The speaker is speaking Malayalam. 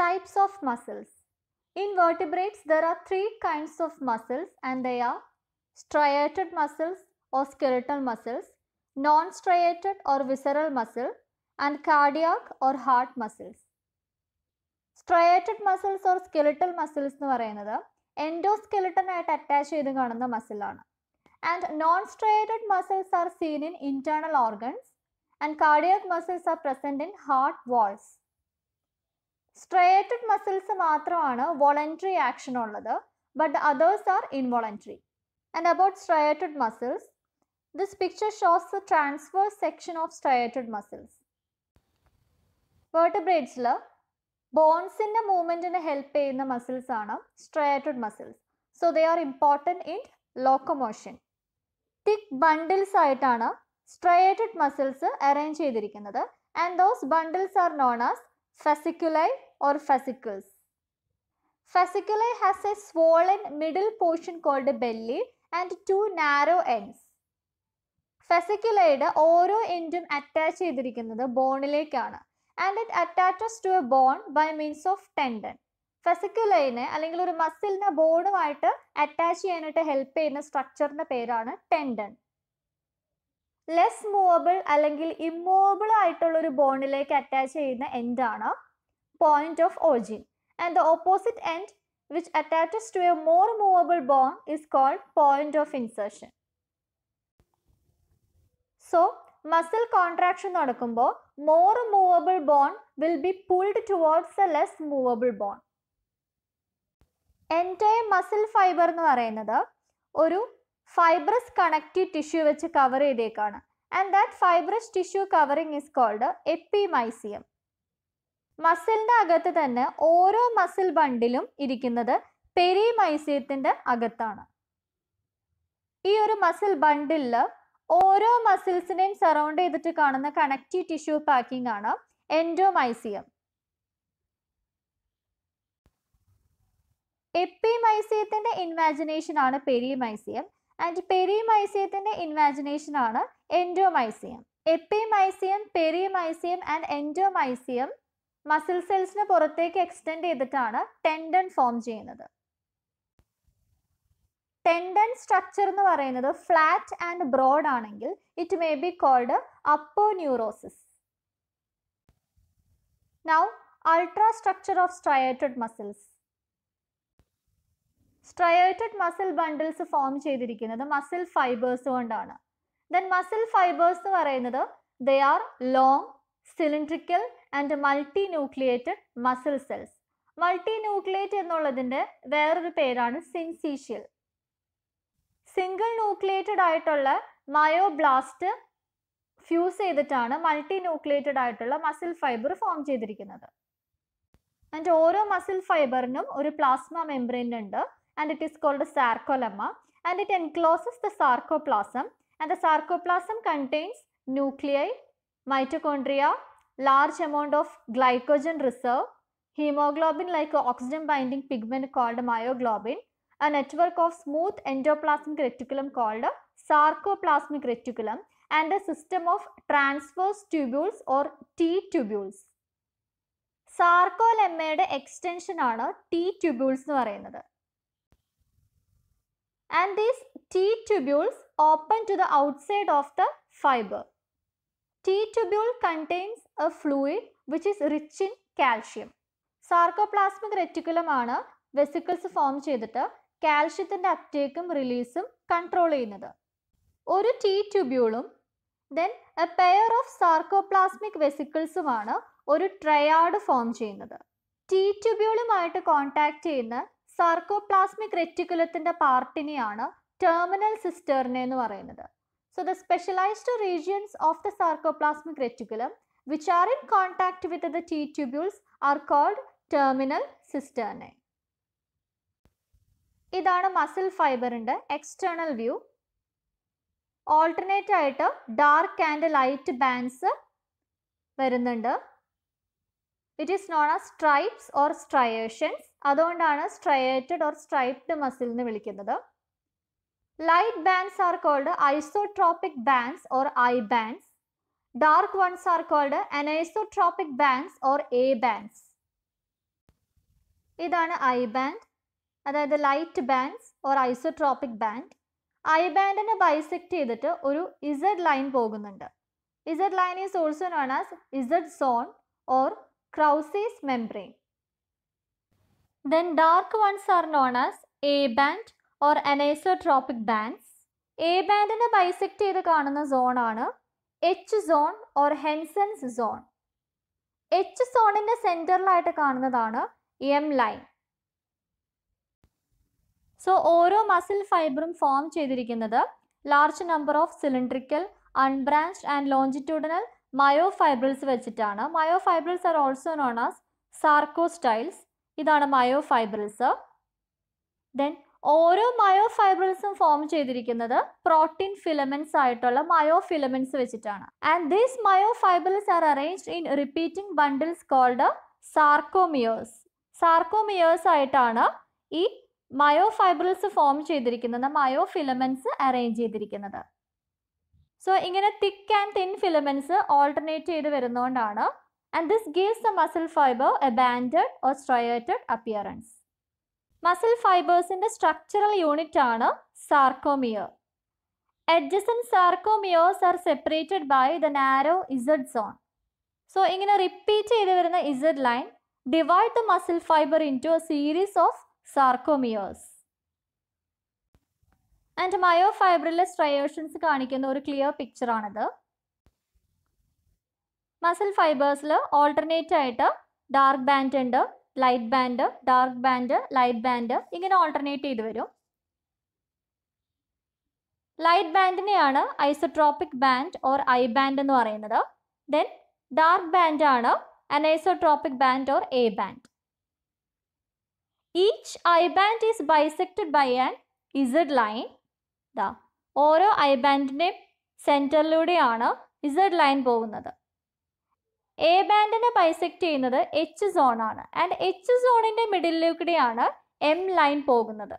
types of muscles in vertebrates there are three kinds of muscles and they are striated muscles or skeletal muscles non striated or visceral muscle and cardiac or heart muscles striated muscles or skeletal muscles nu parayanathu endoskeleton ayta attach cheythu kanunna muscle aanu and non striated muscles are seen in internal organs and cardiac muscles are present in heart walls. Striated muscles മാത്രമാണ് വോളണ്ടറി ആക്ഷൻ ഉള്ളത് but others are involuntary and about striated muscles this picture shows the transverse section of striated muscles വേർട്ടബ്രേറ്റ്സിൽ ബോൺസിൻ്റെ മൂവ്മെൻറ്റിന് ഹെൽപ്പ് ചെയ്യുന്ന മസിൽസ് ആണ് striated muscles so they are important in locomotion thick bundles ആയിട്ടാണ് സ്ട്രയേറ്റഡ് മസിൽസ് അറേഞ്ച് ചെയ്തിരിക്കുന്നത് and those bundles are known as fasciculae or fascicles. Fasciculae has a swollen middle portion called belly and two narrow ends. ഫെസിക്കുലയുടെ ഓരോ എൻഡും അറ്റാച്ച് ചെയ്തിരിക്കുന്നത് ബോണിലേക്കാണ് and it attaches to a bone by means of tendon ഫെസിക്കുലൈനെ അല്ലെങ്കിൽ ഒരു മസിലിനെ ബോണുമായിട്ട് അറ്റാച്ച് ചെയ്യാനായിട്ട് ഹെൽപ്പ് ചെയ്യുന്ന സ്ട്രക്ചറിന്റെ പേരാണ് ടെൻഡൻ ലെസ് മൂവബിൾ അല്ലെങ്കിൽ ഇമ്മൂവബിൾ ആയിട്ടുള്ള ഒരു ബോണിലേക്ക് അറ്റാച്ച് ചെയ്യുന്ന എൻഡാണ് point of origin and the opposite end which attaches to a more movable bond is called point of insertion. So, muscle contraction നടക്കുമ്പോൾ more movable bond will be pulled towards the less movable bond. Entire muscle fiber nu പറയുന്നത് oru fibrous connective tissue വെച്ച് cover edekana. And that fibrous tissue covering is called epimysium. മസിലിൻ്റെ അകത്ത് തന്നെ ഓരോ മസിൽ ബണ്ടിലും ഇരിക്കുന്നത് പെരിമൈസിയത്തിൻ്റെ അകത്താണ് ഈ ഒരു മസിൽ ബണ്ടിലിൽ ഓരോ മസിൽസിനെയും സറൗണ്ട് ചെയ്തിട്ട് കാണുന്ന കണക്റ്റീവ് ടിഷ്യൂ പാക്കിംഗ് ആണ് എൻഡോമൈസിയം എപ്പിമൈസിയത്തിന്റെ ഇൻവാജിനേഷൻ ആണ് പെരിമൈസിയം ആൻഡ് പെരിമൈസിയത്തിന്റെ ഇൻവാജിനേഷൻ ആണ് എൻഡോമൈസിയം എപ്പിമൈസിയം പെരിമൈസിയം ആൻഡ് എൻഡോമൈസിയം മസിൽ സെൽസിന് പുറത്തേക്ക് എക്സ്റ്റെൻഡ് ചെയ്തിട്ടാണ് ടെൻഡൻ ഫോം ചെയ്യുന്നത് ടെൻഡൻ സ്ട്രക്ചർ എന്ന് പറയുന്നത് ഫ്ലാറ്റ് ആൻഡ് ബ്രോഡ് ആണെങ്കിൽ it may be called aponeurosis now ultra structure of striated muscles striated muscle bundles form ചെയ്തിരിക്കുന്നത് മസിൽ ഫൈബേഴ്സ് കൊണ്ടാണ് ദെൻ മസിൽ ഫൈബേഴ്സ് എന്ന് പറയുന്നത് they are long cylindrical and multinucleate muscle cells multinucleate എന്നുള്ളതിൻ്റെ വേറൊരു പേരാണ് സിൻസീഷ്യൽ സിംഗിൾ ന്യൂക്ലിയേറ്റഡ് ആയിട്ടുള്ള മയോബ്ലാസ്റ്റ് ഫ്യൂസ് ചെയ്തിട്ടാണ് മൾട്ടി ന്യൂക്ലിയേറ്റഡ് ആയിട്ടുള്ള മസിൽ ഫൈബർ ഫോം ചെയ്തിരിക്കുന്നത് ആൻഡ് ഓരോ മസിൽ ഫൈബറിനും ഒരു പ്ലാസ്മ മെംബ്രെയിൻ ഉണ്ട് and it is called sarcolemma and it encloses the sarcoplasm and the sarcoplasm contains nuclei mitochondria large amount of glycogen reserve, hemoglobin like oxygen binding pigment called myoglobin, a network of smooth endoplasmic reticulum called sarcoplasmic reticulum and a system of transverse tubules or T tubules. സാർക്കോലെമ്മയുടെ extension ആണ് T-tubules. And these T-tubules open to the outside of the fiber. T tubule contains a fluid which is rich in calcium. Sarcoplasmic ആണ് വെസിക്കിൾസ് ഫോം ചെയ്തിട്ട് കാൽഷ്യത്തിൻ്റെ അപ്റ്റേക്കും റിലീസും കൺട്രോൾ ചെയ്യുന്നത് ഒരു ടീ ട്യൂബ്യൂളും then a pair of sarcoplasmic വെസിക്കിൾസുമാണ് ഒരു ട്രയാഡ് ഫോം ചെയ്യുന്നത് ടീ ട്യൂബ്യൂളുമായിട്ട് കോൺടാക്ട് ചെയ്യുന്ന സാർക്കോപ്ലാസ്മിക് റെറ്റിക്കുലത്തിൻ്റെ പാർട്ടിനെയാണ് ടെർമിനൽ സിസ്റ്റേർണ എന്ന് പറയുന്നത് So the specialized regions of the sarcoplasmic reticulum which are in contact with the T tubules are called terminal cisternae. ഇതാണ് മസിൽ ഫൈബറിൻ്റെ എക്സ്റ്റേണൽ വ്യൂ ഓൾട്ടർനേറ്റ് ആയിട്ട് ഡാർക്ക് ആൻഡ് ലൈറ്റ് ബാൻഡ്സ് വരുന്നുണ്ട് it is known as stripes or striations അതുകൊണ്ടാണ് സ്ട്രയേറ്റഡ് ഓർ സ്ട്രൈപ്ഡ് മസിൽ എന്ന് വിളിക്കുന്നത് Light bands are called isotropic bands or I bands. Dark ones are called anisotropic bands or A bands. ഇതാണ് ഐ ബാൻഡ് അതായത് light bands or isotropic band I ബാൻഡിനെ bisect ചെയ്തിട്ട് ഒരു ഇസഡ് ലൈൻ പോകുന്നുണ്ട് Z line is also known as Z zone or ക്രൗസീസ് membrane then dark ones are known as A band or anisotropic bands A ബാൻഡിനെ ബൈസെക്ട് ചെയ്ത് കാണുന്ന സോണാണ് H zone or ഹെൻസൻസ് zone H സോണിന്റെ സെന്ററിലായിട്ട് കാണുന്നതാണ് എം ലൈൻ സോ ഓരോ മസിൽ ഫൈബറും ഫോം ചെയ്തിരിക്കുന്നത് large number of cylindrical unbranched and longitudinal myofibrils വെച്ചിട്ടാണ് myofibrils are also known as sarcostyles ഇതാണ് മയോ ഫൈബ്രിൽസ് ദെൻ ഓരോ മയോ ഫൈബ്രൽസും ഫോം ചെയ്തിരിക്കുന്നത് പ്രോട്ടീൻ ഫിലമെന്റ്സ് ആയിട്ടുള്ള മയോ ഫിലമെന്റ്സ് വെച്ചിട്ടാണ് and these myofibrils are arranged in repeating bundles called sarcomeres sarcomeres ആയിട്ടാണ് ഈ മയോ ഫൈബ്രൽസ് ഫോം ചെയ്തിരിക്കുന്നത് മയോ ഫിലമെന്റ്സ് അറേഞ്ച് ചെയ്തിരിക്കുന്നത് സോ ഇങ്ങനെ thick and thin filaments alternate ചെയ്ത് വരുന്നതുകൊണ്ടാണ് and this gives the muscle fibre a banded or striated appearance muscle ഫൈബേഴ്സിന്റെ structural unit ആണ് sarcomere adjacent sarcomeres are separated by the narrow Z zone so ഇങ്ങനെ റിപ്പീറ്റ് ചെയ്ത് വരുന്ന Z line divide the muscle fibre into a series of sarcomeres and ഫൈബറിലെ സ്ട്രയോഷൻസ് കാണിക്കുന്ന ഒരു ക്ലിയർ പിക്ചർ ആണിത് മസിൽ ഫൈബേഴ്സിൽ ഓൾട്ടർനേറ്റ് ആയിട്ട് ഡാർക്ക് ബാൻഡ് ഉണ്ട് light band dark band light band ഇങ്ങനെ ഓൾട്ടർനേറ്റ് ചെയ്ത് വരും ലൈറ്റ് ബാൻഡിനെയാണ് isotropic band or I band എന്ന് പറയുന്നത് ദെൻ ഡാർക്ക് ബാൻഡ് ആണ് anisotropic band or A band each I band is bisected by an Z line the ഓരോ ഐ ബാൻഡിൻ്റെയും സെന്ററിലൂടെയാണ് ഇസഡ് ലൈൻ പോകുന്നത് എ ബാൻഡിനെ ബൈസെക്ട് ചെയ്യുന്നത് എച്ച് സോണാണ് ആൻഡ് എച്ച് സോണിൻ്റെ മിഡിലിലൂടെയാണ് എം ലൈൻ പോകുന്നത്